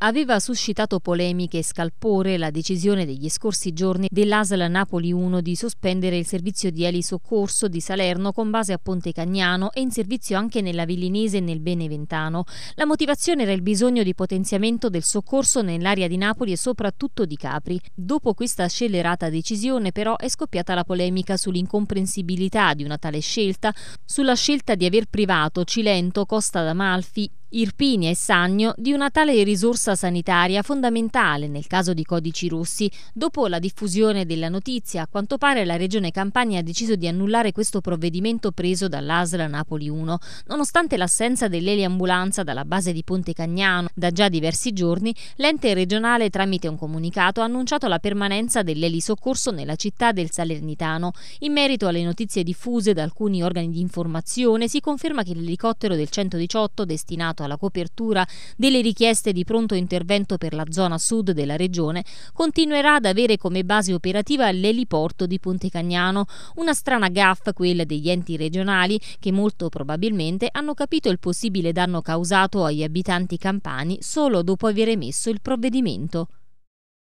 Aveva suscitato polemiche e scalpore la decisione degli scorsi giorni dell'ASL Napoli 1 di sospendere il servizio di elisoccorso di Salerno con base a Ponte Cagnano e in servizio anche nella Villinese e nel Beneventano. La motivazione era il bisogno di potenziamento del soccorso nell'area di Napoli e soprattutto di Capri. Dopo questa scellerata decisione però è scoppiata la polemica sull'incomprensibilità di una tale scelta, sulla scelta di aver privato Cilento, Costa d'Amalfi, Irpinia e Sannio, di una tale risorsa sanitaria fondamentale nel caso di codici rossi. Dopo la diffusione della notizia, a quanto pare la Regione Campania ha deciso di annullare questo provvedimento preso dall'ASL Napoli 1. Nonostante l'assenza dell'eliambulanza dalla base di Ponte Cagnano da già diversi giorni, l'ente regionale tramite un comunicato ha annunciato la permanenza dell'elisoccorso nella città del Salernitano. In merito alle notizie diffuse da alcuni organi di informazione si conferma che l'elicottero del 118 destinato a alla copertura delle richieste di pronto intervento per la zona sud della regione, continuerà ad avere come base operativa l'eliporto di Ponte Cagnano, una strana gaffa quella degli enti regionali che molto probabilmente hanno capito il possibile danno causato agli abitanti campani solo dopo aver emesso il provvedimento.